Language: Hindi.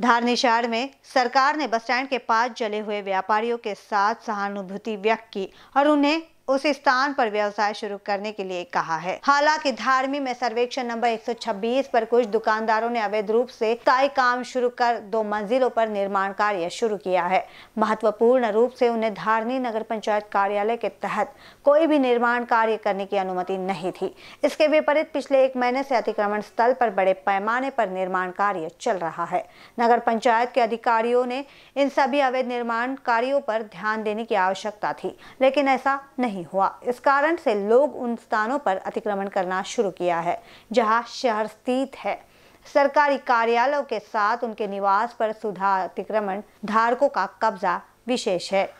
धारनीशाड़ में सरकार ने बस स्टैंड के पास जले हुए व्यापारियों के साथ सहानुभूति व्यक्त की और उन्हें उस स्थान पर व्यवसाय शुरू करने के लिए कहा है हालांकि धार्मी में सर्वेक्षण नंबर 126 पर कुछ दुकानदारों ने अवैध रूप से स्थायी काम शुरू कर दो मंजिलों पर निर्माण कार्य शुरू किया है महत्वपूर्ण रूप से उन्हें धारनी नगर पंचायत कार्यालय के तहत कोई भी निर्माण कार्य करने की अनुमति नहीं थी इसके विपरीत पिछले एक महीने से अतिक्रमण स्थल पर बड़े पैमाने पर निर्माण कार्य चल रहा है नगर पंचायत के अधिकारियों ने इन सभी अवैध निर्माण कार्यो पर ध्यान देने की आवश्यकता थी लेकिन ऐसा नहीं नहीं हुआ इस कारण से लोग उन स्थानों पर अतिक्रमण करना शुरू किया है जहां शहर स्थित है सरकारी कार्यालयों के साथ उनके निवास पर सुधा अतिक्रमण धारकों का कब्जा विशेष है